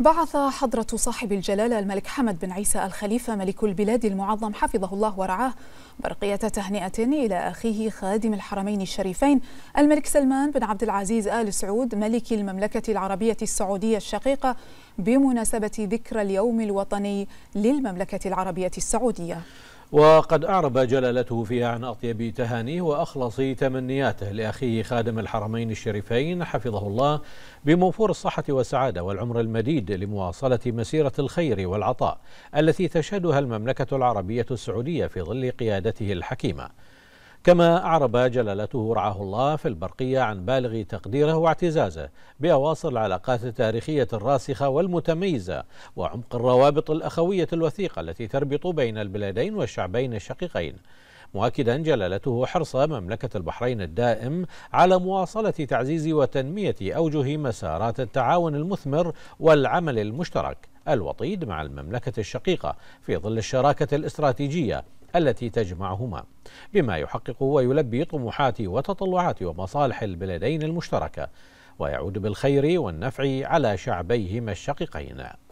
بعث حضرة صاحب الجلالة الملك حمد بن عيسى الخليفة ملك البلاد المعظم حفظه الله ورعاه برقية تهنئة إلى أخيه خادم الحرمين الشريفين الملك سلمان بن عبد العزيز آل سعود ملك المملكة العربية السعودية الشقيقة بمناسبة ذكرى اليوم الوطني للمملكة العربية السعودية وقد أعرب جلالته فيها عن أطيب تهانيه وأخلص تمنياته لأخيه خادم الحرمين الشريفين حفظه الله بموفور الصحة والسعادة والعمر المديد لمواصلة مسيرة الخير والعطاء التي تشهدها المملكة العربية السعودية في ظل قيادته الحكيمة كما أعرب جلالته رعاه الله في البرقية عن بالغ تقديره واعتزازه بأواصر العلاقات التاريخية الراسخة والمتميزة وعمق الروابط الأخوية الوثيقة التي تربط بين البلادين والشعبين الشقيقين مؤكدا جلالته حرص مملكة البحرين الدائم على مواصلة تعزيز وتنمية أوجه مسارات التعاون المثمر والعمل المشترك الوطيد مع المملكة الشقيقة في ظل الشراكة الاستراتيجية التي تجمعهما بما يحقق ويلبي طموحات وتطلعات ومصالح البلدين المشتركه ويعود بالخير والنفع على شعبيهما الشقيقين